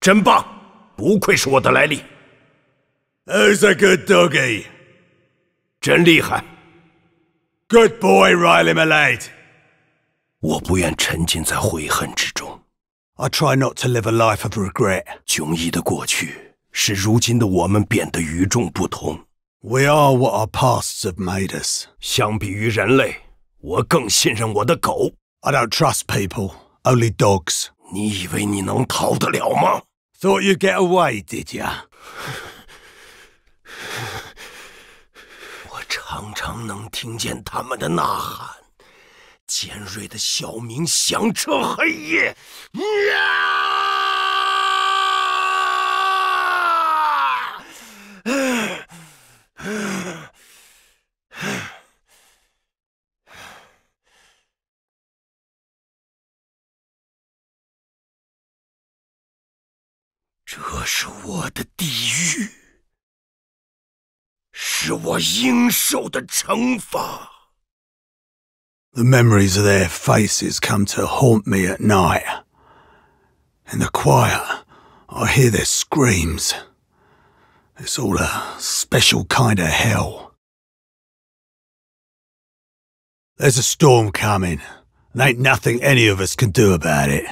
真棒，不愧是我的来历。That's a good doggy，真厉害。Good boy, Riley, my lad。我不愿沉浸在悔恨之中。I try not to live a life of regret。迥异的过去使如今的我们变得与众不同。We are what our pasts have made us。相比于人类，我更信任我的狗。I don't trust people, only dogs。你以为你能逃得了吗？Thought you'd get away, Didier. 我常常能听见他们的呐喊，尖锐的啸鸣响彻黑夜。这是我的地狱，是我应受的惩罚。The memories of their faces come to haunt me at night. In the quiet, I hear their screams. It's all a special kind of hell. There's a storm coming, and ain't nothing any of us can do about it.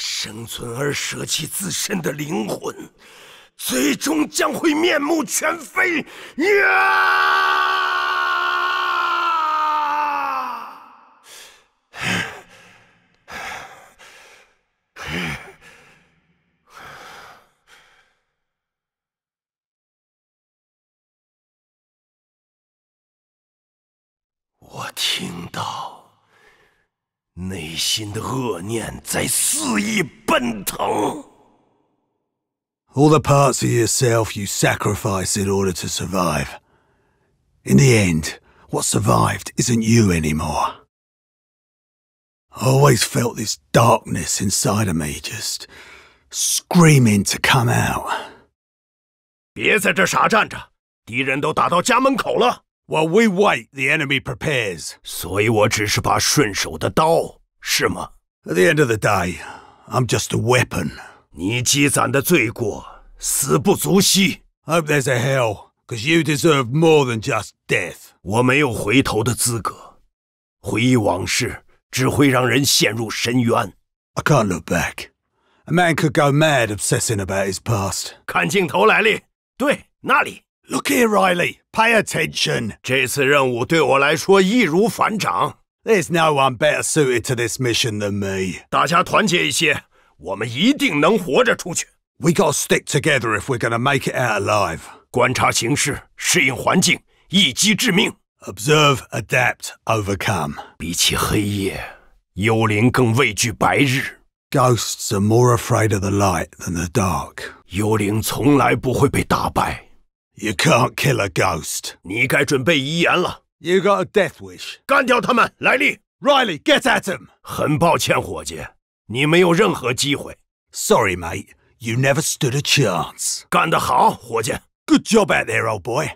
生存而舍弃自身的灵魂，最终将会面目全非。我听。内心的恶念在肆意奔腾。All the parts of yourself you sacrifice in order to survive. In the end, what survived isn't you anymore. I always felt this darkness inside of me just screaming to come out. 别在这傻站着，敌人都打到家门口了。while we wait, the enemy prepares. So At the end of the day, I'm just a weapon. hope there's a hell, cause you deserve more than just death. 我没有回头的资格，回忆往事只会让人陷入深渊。I can't look back. A man could go mad obsessing about his past. 看镜头来了，对，那里。Look here, Riley. Pay attention. There's no one better suited to this mission than me. We got gotta stick together if we're gonna make it out alive. Observe, adapt, overcome. 比起黑夜，幽灵更畏惧白日。Ghosts are more afraid of the light than the dark. 幽灵从来不会被打败。you can't kill a ghost. You got a death wish. Riley, get at him. Sorry, mate. You never stood a chance. Good job out there, old boy.